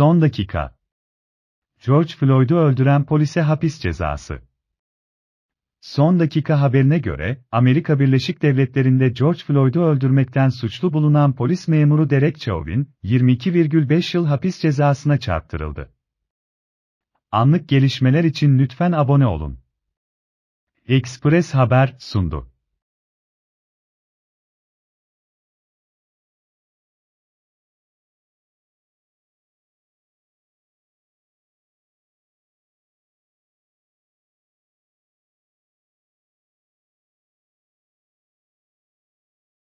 Son dakika. George Floyd'u öldüren polise hapis cezası. Son dakika haberine göre, Amerika Birleşik Devletleri'nde George Floyd'u öldürmekten suçlu bulunan polis memuru Derek Chauvin, 22,5 yıl hapis cezasına çarptırıldı. Anlık gelişmeler için lütfen abone olun. Express Haber sundu.